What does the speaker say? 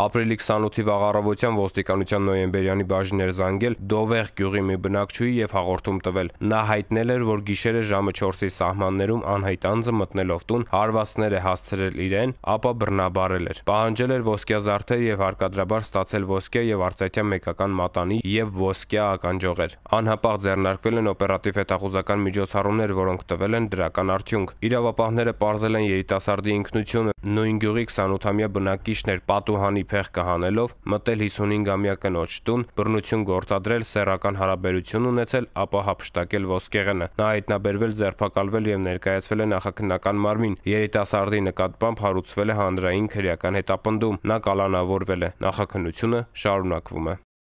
Ապրիլի 28-ի վաղ առավոտյան ոստիկանության նոյեմբերյանի բաժիներ զանգել Դովեղ գյուղի մի բնակչուհի եւ հաղորդում տվել։ Նա հայտնել էր, որ գիշերը ժամը 4-ի սահմաններում անհայտ անձը մտնելով տուն հարվածներ է հասցրել իրեն, ապա բռնաբարել էր։ Պահանջել էր ոսկյա զարդը եւ հարկադրաբար ստացել ոսկյա եւ արծաթյա մեկական մատանի եւ ոսկյա ականջողեր։ Անհապաղ ձեռնարկվել են օպերատիվ հետախուզական միջոցառումներ, որոնք տվել են դրական արդյունք։ Իրավապահները ողջունել են երիտասարդի ինքնությունը։ Նույն գյուղի 28-ամյա բնակիչներ Պատուհանի մի փեղ կհանելով, մտել 55-ամյա կնոջ տուն, բռնություն գործադրել, սեռական հարաբերություն ունեցել, ապա հափշտակել ոսկեղենը։ Նա հայտնաբերվել, ձերբակալվել եւ ներկայացվել է նախաքննական մարմին։ Երիտասարդի նկատմամբ հարուցվել է հանրային քրեական հետապնդում։ Նա կալանավորվել է։ Նախաքննությունը շարունակվում է։